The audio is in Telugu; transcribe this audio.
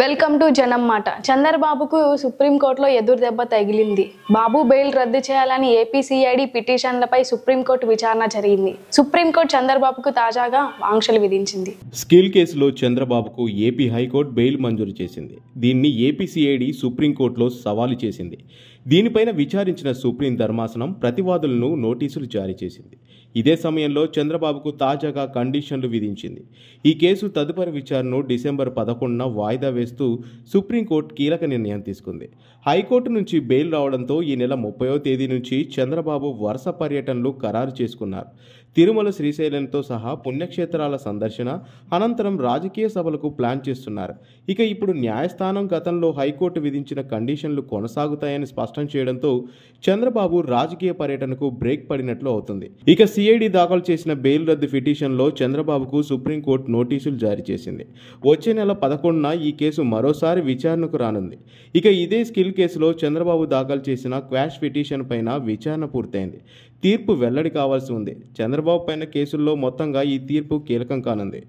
వెల్కమ్ టు జనం మాట చంద్రబాబుకు సుప్రీంకోర్టులో ఎదురు దెబ్బ తగిలింది బాబు బెయిల్ రద్దు చేయాలని ఏపీసీఐడి పిటిషన్లపై సుప్రీంకోర్టు విచారణ జరిగింది సుప్రీంకోర్టు చంద్రబాబుకు తాజాగా ఆంక్షలు విధించింది స్కిల్ కేసులో చంద్రబాబుకు ఏపీ హైకోర్టు బెయిల్ మంజూరు చేసింది దీన్ని ఏపీసీఐడి సుప్రీంకోర్టులో సవాలు చేసింది దీనిపైన విచారించిన సుప్రీం ధర్మాసనం ప్రతివాదులను నోటీసులు జారీ చేసింది ఇదే సమయంలో చంద్రబాబుకు తాజాగా కండిషన్లు విధించింది ఈ కేసు తదుపరి విచారణను డిసెంబర్ పదకొండున వాయిదా నిరాకరిస్తూ సుప్రీంకోర్టు కీలక నిర్ణయం తీసుకుంది హైకోర్టు నుంచి బెయిల్ రావడంతో ఈ నెల ముప్పయో తేదీ నుంచి చంద్రబాబు వరుస పర్యటనలు ఖరారు చేసుకున్నారు తిరుమల శ్రీశైలంతో సహా పుణ్యక్షేత్రాల సందర్శన అనంతరం రాజకీయ సభలకు ప్లాన్ చేస్తున్నారు ఇక ఇప్పుడు న్యాయస్థానం గతంలో హైకోర్టు విధించిన కండిషన్లు కొనసాగుతాయని స్పష్టం చేయడంతో చంద్రబాబు రాజకీయ పర్యటనకు బ్రేక్ పడినట్లు అవుతుంది ఇక సిఐడి దాఖలు చేసిన బెయిల్ రద్దు పిటిషన్లో చంద్రబాబుకు సుప్రీంకోర్టు నోటీసులు జారీ చేసింది వచ్చే నెల పదకొండున ఈ కేసు కేసు మరోసారి విచారణకు రానుంది ఇక ఇదే స్కిల్ కేసులో చంద్రబాబు దాఖలు చేసిన క్వాష్ పిటిషన్ పైన విచారణ పూర్తయింది తీర్పు వెల్లడి కావాల్సి ఉంది చంద్రబాబు పైన కేసుల్లో మొత్తంగా ఈ తీర్పు కీలకం కానుంది